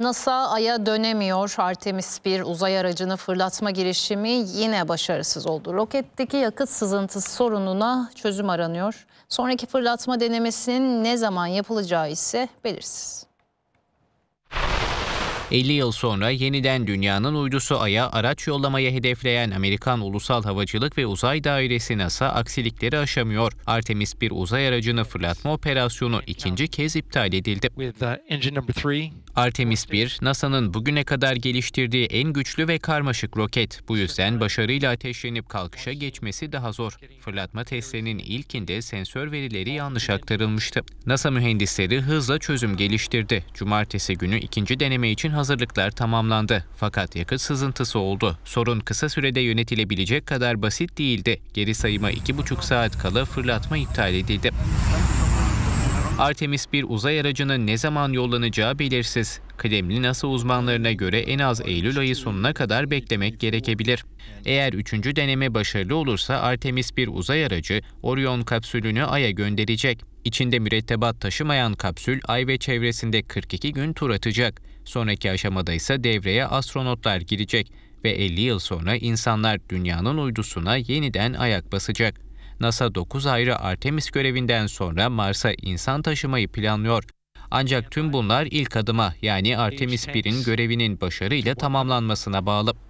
NASA Ay'a dönemiyor. Artemis 1 uzay aracını fırlatma girişimi yine başarısız oldu. Roketteki yakıt sızıntısı sorununa çözüm aranıyor. Sonraki fırlatma denemesinin ne zaman yapılacağı ise belirsiz. 50 yıl sonra yeniden dünyanın uydusu Ay'a araç yollamayı hedefleyen Amerikan Ulusal Havacılık ve Uzay Dairesi NASA aksilikleri aşamıyor. Artemis 1 uzay aracını fırlatma operasyonu ikinci kez iptal edildi. Uh, Artemis 1, NASA'nın bugüne kadar geliştirdiği en güçlü ve karmaşık roket. Bu yüzden başarıyla ateşlenip kalkışa geçmesi daha zor. Fırlatma testlerinin ilkinde sensör verileri yanlış aktarılmıştı. NASA mühendisleri hızla çözüm geliştirdi. Cumartesi günü ikinci deneme için hazırlıklar tamamlandı fakat yakıt sızıntısı oldu. Sorun kısa sürede yönetilebilecek kadar basit değildi. Geri sayıma 2,5 saat kala fırlatma iptal edildi. Artemis bir uzay aracının ne zaman yollanacağı belirsiz. Kıdemli NASA uzmanlarına göre en az Eylül ayı sonuna kadar beklemek gerekebilir. Eğer üçüncü deneme başarılı olursa Artemis bir uzay aracı Orion kapsülünü Ay'a gönderecek. İçinde mürettebat taşımayan kapsül Ay ve çevresinde 42 gün tur atacak. Sonraki aşamada ise devreye astronotlar girecek ve 50 yıl sonra insanlar dünyanın uydusuna yeniden ayak basacak. NASA 9 ayrı Artemis görevinden sonra Mars'a insan taşımayı planlıyor. Ancak tüm bunlar ilk adıma yani Artemis 1'in görevinin başarıyla tamamlanmasına bağlı.